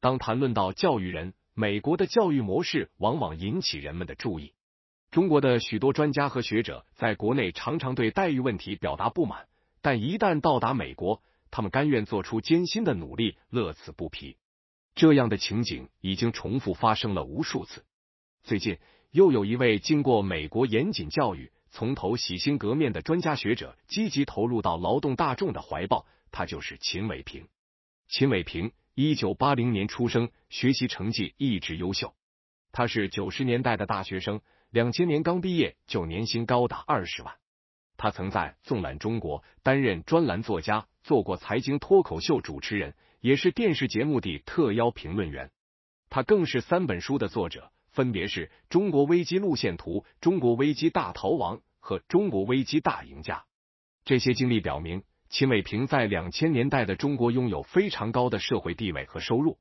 当谈论到教育人，美国的教育模式往往引起人们的注意。中国的许多专家和学者在国内常常对待遇问题表达不满，但一旦到达美国，他们甘愿做出艰辛的努力，乐此不疲。这样的情景已经重复发生了无数次。最近，又有一位经过美国严谨教育、从头洗心革面的专家学者，积极投入到劳动大众的怀抱。他就是秦伟平。秦伟平。一九八零年出生，学习成绩一直优秀。他是九十年代的大学生，两千年刚毕业就年薪高达二十万。他曾在《纵览中国》担任专栏作家，做过财经脱口秀主持人，也是电视节目的特邀评论员。他更是三本书的作者，分别是中国危机路线图、中国危机大逃亡和中国危机大赢家。这些经历表明。秦伟平在两千年代的中国拥有非常高的社会地位和收入，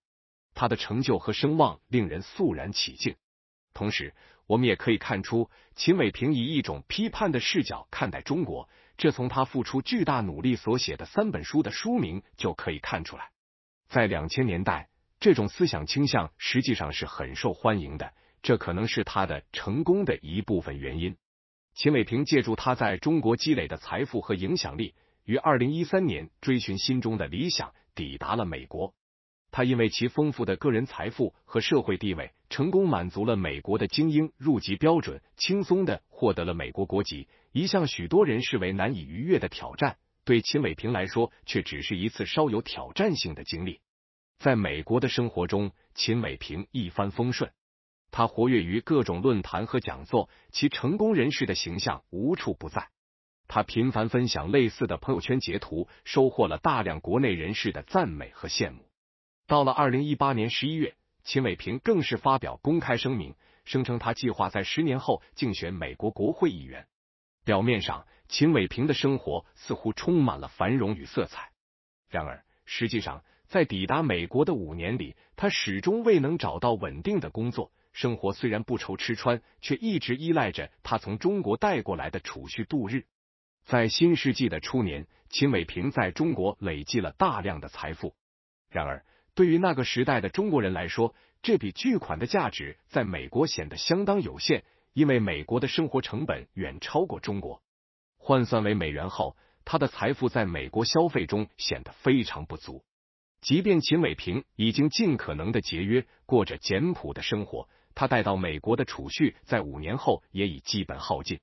他的成就和声望令人肃然起敬。同时，我们也可以看出，秦伟平以一种批判的视角看待中国，这从他付出巨大努力所写的三本书的书名就可以看出来。在两千年代，这种思想倾向实际上是很受欢迎的，这可能是他的成功的一部分原因。秦伟平借助他在中国积累的财富和影响力。于二零一三年，追寻心中的理想，抵达了美国。他因为其丰富的个人财富和社会地位，成功满足了美国的精英入籍标准，轻松的获得了美国国籍。一向许多人视为难以逾越的挑战，对秦伟平来说，却只是一次稍有挑战性的经历。在美国的生活中，秦伟平一帆风顺。他活跃于各种论坛和讲座，其成功人士的形象无处不在。他频繁分享类似的朋友圈截图，收获了大量国内人士的赞美和羡慕。到了二零一八年十一月，秦伟平更是发表公开声明，声称他计划在十年后竞选美国国会议员。表面上，秦伟平的生活似乎充满了繁荣与色彩；然而，实际上，在抵达美国的五年里，他始终未能找到稳定的工作。生活虽然不愁吃穿，却一直依赖着他从中国带过来的储蓄度日。在新世纪的初年，秦伟平在中国累积了大量的财富。然而，对于那个时代的中国人来说，这笔巨款的价值在美国显得相当有限，因为美国的生活成本远超过中国。换算为美元后，他的财富在美国消费中显得非常不足。即便秦伟平已经尽可能的节约，过着简朴的生活，他带到美国的储蓄在五年后也已基本耗尽。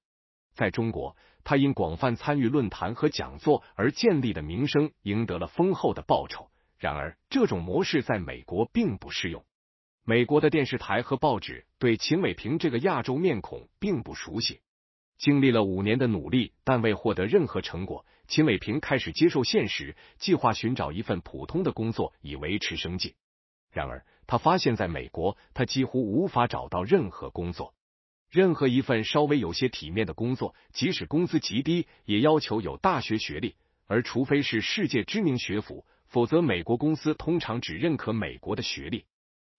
在中国，他因广泛参与论坛和讲座而建立的名声赢得了丰厚的报酬。然而，这种模式在美国并不适用。美国的电视台和报纸对秦伟平这个亚洲面孔并不熟悉。经历了五年的努力，但未获得任何成果，秦伟平开始接受现实，计划寻找一份普通的工作以维持生计。然而，他发现在美国，他几乎无法找到任何工作。任何一份稍微有些体面的工作，即使工资极低，也要求有大学学历。而除非是世界知名学府，否则美国公司通常只认可美国的学历。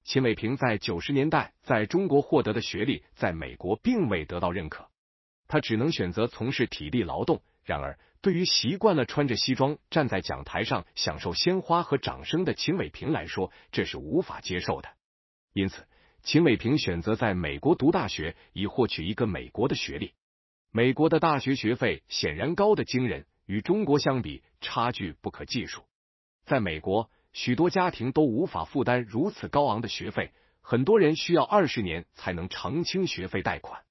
秦伟平在九十年代在中国获得的学历，在美国并未得到认可，他只能选择从事体力劳动。然而，对于习惯了穿着西装站在讲台上享受鲜花和掌声的秦伟平来说，这是无法接受的。因此。秦伟平选择在美国读大学，以获取一个美国的学历。美国的大学学费显然高的惊人，与中国相比，差距不可计数。在美国，许多家庭都无法负担如此高昂的学费，很多人需要二十年才能偿清学费贷款。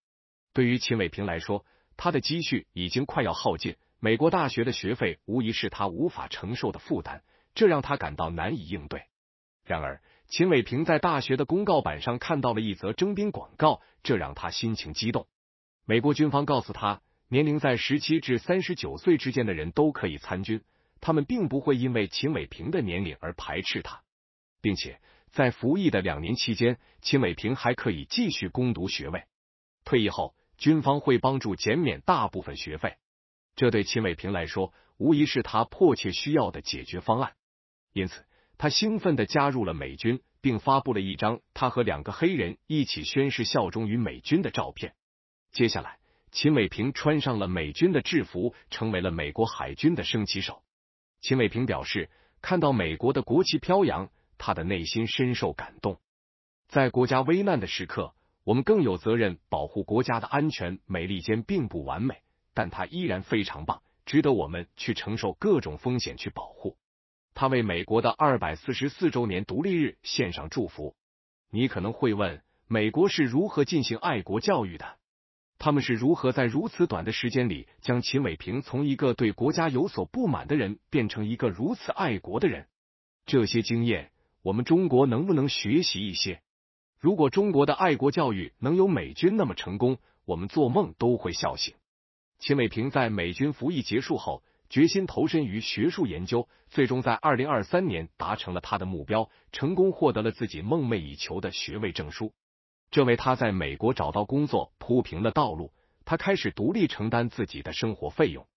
对于秦伟平来说，他的积蓄已经快要耗尽，美国大学的学费无疑是他无法承受的负担，这让他感到难以应对。然而，秦伟平在大学的公告板上看到了一则征兵广告，这让他心情激动。美国军方告诉他，年龄在十七至三十九岁之间的人都可以参军，他们并不会因为秦伟平的年龄而排斥他，并且在服役的两年期间，秦伟平还可以继续攻读学位。退役后，军方会帮助减免大部分学费，这对秦伟平来说，无疑是他迫切需要的解决方案。因此。他兴奋地加入了美军，并发布了一张他和两个黑人一起宣誓效忠于美军的照片。接下来，秦伟平穿上了美军的制服，成为了美国海军的升旗手。秦伟平表示，看到美国的国旗飘扬，他的内心深受感动。在国家危难的时刻，我们更有责任保护国家的安全。美利坚并不完美，但它依然非常棒，值得我们去承受各种风险去保护。他为美国的二百四十四周年独立日献上祝福。你可能会问，美国是如何进行爱国教育的？他们是如何在如此短的时间里将秦伟平从一个对国家有所不满的人变成一个如此爱国的人？这些经验，我们中国能不能学习一些？如果中国的爱国教育能有美军那么成功，我们做梦都会笑醒。秦伟平在美军服役结束后。决心投身于学术研究，最终在二零二三年达成了他的目标，成功获得了自己梦寐以求的学位证书。这为他在美国找到工作铺平了道路。他开始独立承担自己的生活费用。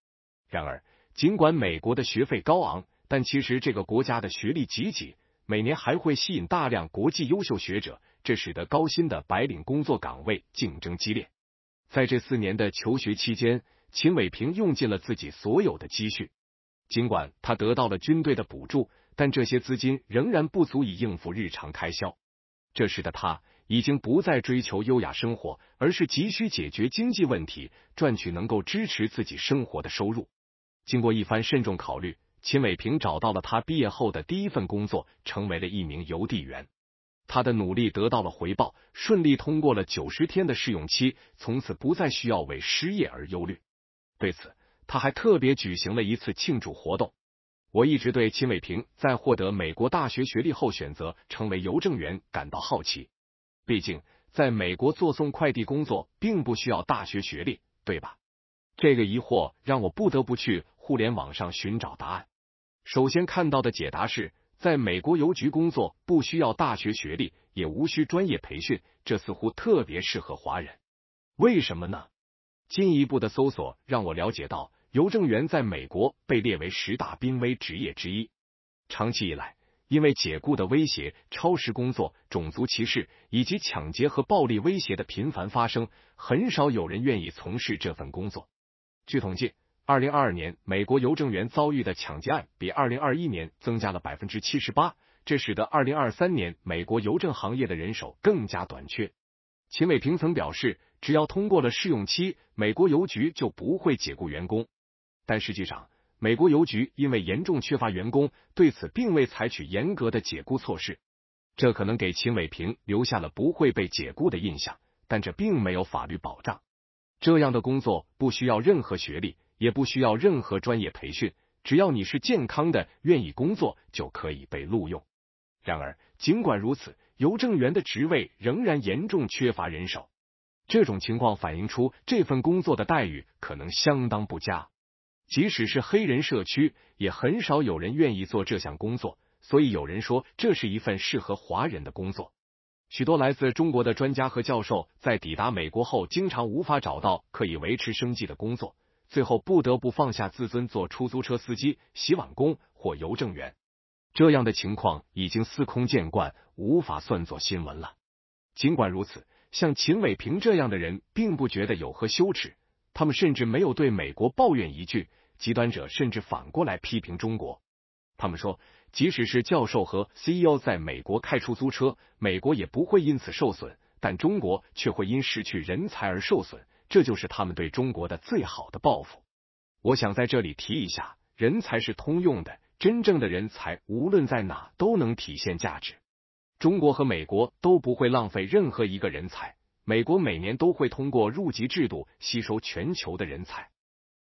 然而，尽管美国的学费高昂，但其实这个国家的学历极锦每年还会吸引大量国际优秀学者，这使得高薪的白领工作岗位竞争激烈。在这四年的求学期间。秦伟平用尽了自己所有的积蓄，尽管他得到了军队的补助，但这些资金仍然不足以应付日常开销。这时的他已经不再追求优雅生活，而是急需解决经济问题，赚取能够支持自己生活的收入。经过一番慎重考虑，秦伟平找到了他毕业后的第一份工作，成为了一名邮递员。他的努力得到了回报，顺利通过了九十天的试用期，从此不再需要为失业而忧虑。对此，他还特别举行了一次庆祝活动。我一直对秦伟平在获得美国大学学历后选择成为邮政员感到好奇，毕竟在美国做送快递工作并不需要大学学历，对吧？这个疑惑让我不得不去互联网上寻找答案。首先看到的解答是，在美国邮局工作不需要大学学历，也无需专业培训，这似乎特别适合华人。为什么呢？进一步的搜索让我了解到，邮政员在美国被列为十大濒危职业之一。长期以来，因为解雇的威胁、超时工作、种族歧视以及抢劫和暴力威胁的频繁发生，很少有人愿意从事这份工作。据统计，二零二二年美国邮政员遭遇的抢劫案比二零二一年增加了百分之七十八，这使得二零二三年美国邮政行业的人手更加短缺。秦伟平曾表示。只要通过了试用期，美国邮局就不会解雇员工。但实际上，美国邮局因为严重缺乏员工，对此并未采取严格的解雇措施。这可能给秦伟平留下了不会被解雇的印象，但这并没有法律保障。这样的工作不需要任何学历，也不需要任何专业培训，只要你是健康的，愿意工作，就可以被录用。然而，尽管如此，邮政员的职位仍然严重缺乏人手。这种情况反映出这份工作的待遇可能相当不佳，即使是黑人社区，也很少有人愿意做这项工作。所以有人说，这是一份适合华人的工作。许多来自中国的专家和教授在抵达美国后，经常无法找到可以维持生计的工作，最后不得不放下自尊，做出租车司机、洗碗工或邮政员。这样的情况已经司空见惯，无法算作新闻了。尽管如此。像秦伟平这样的人，并不觉得有何羞耻，他们甚至没有对美国抱怨一句。极端者甚至反过来批评中国，他们说，即使是教授和 CEO 在美国开出租车，美国也不会因此受损，但中国却会因失去人才而受损，这就是他们对中国的最好的报复。我想在这里提一下，人才是通用的，真正的人才无论在哪都能体现价值。中国和美国都不会浪费任何一个人才。美国每年都会通过入籍制度吸收全球的人才。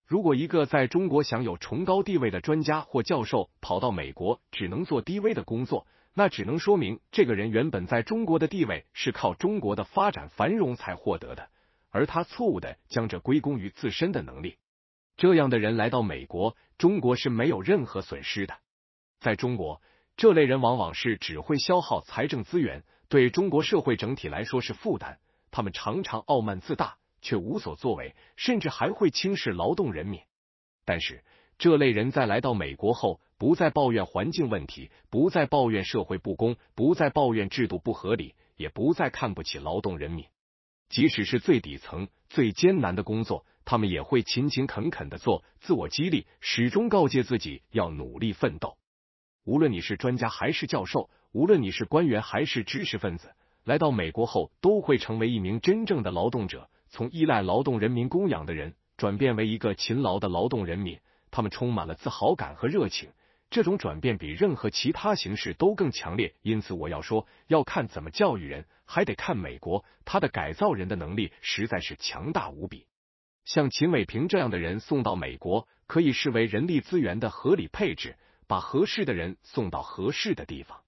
如果一个在中国享有崇高地位的专家或教授跑到美国，只能做低微的工作，那只能说明这个人原本在中国的地位是靠中国的发展繁荣才获得的，而他错误的将这归功于自身的能力。这样的人来到美国，中国是没有任何损失的。在中国。这类人往往是只会消耗财政资源，对中国社会整体来说是负担。他们常常傲慢自大，却无所作为，甚至还会轻视劳动人民。但是，这类人在来到美国后，不再抱怨环境问题，不再抱怨社会不公，不再抱怨制度不合理，也不再看不起劳动人民。即使是最底层、最艰难的工作，他们也会勤勤恳恳的做，自我激励，始终告诫自己要努力奋斗。无论你是专家还是教授，无论你是官员还是知识分子，来到美国后都会成为一名真正的劳动者，从依赖劳动人民供养的人转变为一个勤劳的劳动人民。他们充满了自豪感和热情，这种转变比任何其他形式都更强烈。因此，我要说，要看怎么教育人，还得看美国，他的改造人的能力实在是强大无比。像秦伟平这样的人送到美国，可以视为人力资源的合理配置。把合适的人送到合适的地方。